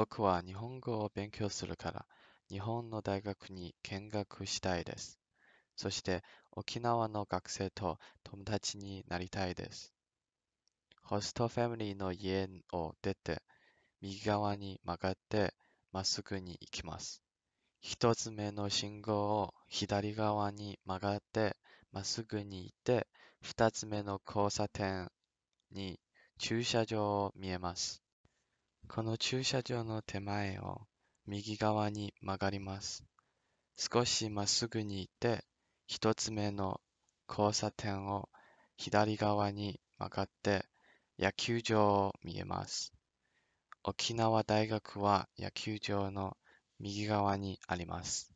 僕は日本語を勉強するから、日本の大学に見学したいです。そして沖縄の学生と友達になりたいです。ホストファミリーの家を出て、右側に曲がって、まっすぐに行きます。一つ目の信号を左側に曲がって、まっすぐに行って、二つ目の交差点に駐車場を見えます。この駐車場の手前を右側に曲がります。少しまっすぐに行って、一つ目の交差点を左側に曲がって、野球場を見えます。沖縄大学は野球場の右側にあります。